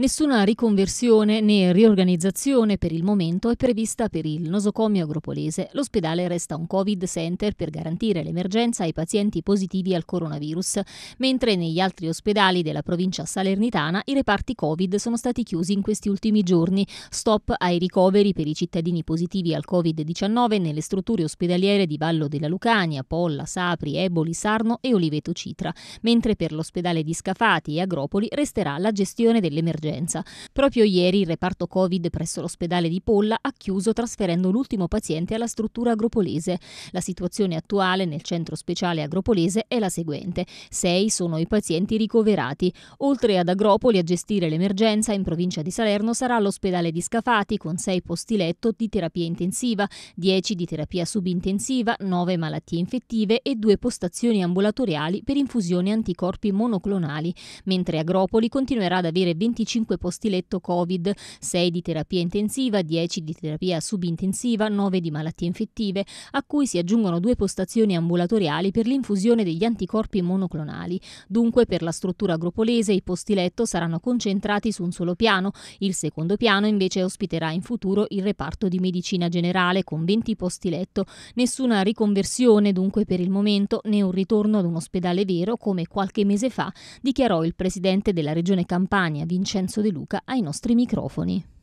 Nessuna riconversione né riorganizzazione per il momento è prevista per il nosocomio agropolese. L'ospedale resta un Covid center per garantire l'emergenza ai pazienti positivi al coronavirus, mentre negli altri ospedali della provincia salernitana i reparti Covid sono stati chiusi in questi ultimi giorni. Stop ai ricoveri per i cittadini positivi al Covid-19 nelle strutture ospedaliere di Vallo della Lucania, Polla, Sapri, Eboli, Sarno e Oliveto Citra, mentre per l'ospedale di Scafati e Agropoli resterà la gestione dell'emergenza emergenza. Proprio ieri il reparto Covid presso l'ospedale di Polla ha chiuso trasferendo l'ultimo paziente alla struttura agropolese. La situazione attuale nel centro speciale agropolese è la seguente. Sei sono i pazienti ricoverati. Oltre ad Agropoli a gestire l'emergenza in provincia di Salerno sarà l'ospedale di Scafati con sei posti letto di terapia intensiva, 10 di terapia subintensiva, 9 malattie infettive e due postazioni ambulatoriali per infusione anticorpi monoclonali, mentre Agropoli continuerà ad avere 25 5 posti letto Covid, 6 di terapia intensiva, 10 di terapia subintensiva, 9 di malattie infettive, a cui si aggiungono due postazioni ambulatoriali per l'infusione degli anticorpi monoclonali. Dunque per la struttura agropolese i posti letto saranno concentrati su un solo piano, il secondo piano invece ospiterà in futuro il reparto di medicina generale con 20 posti letto. Nessuna riconversione dunque per il momento né un ritorno ad un ospedale vero come qualche mese fa dichiarò il presidente della regione Campania Vincenzo Lorenzo De Luca ai nostri microfoni.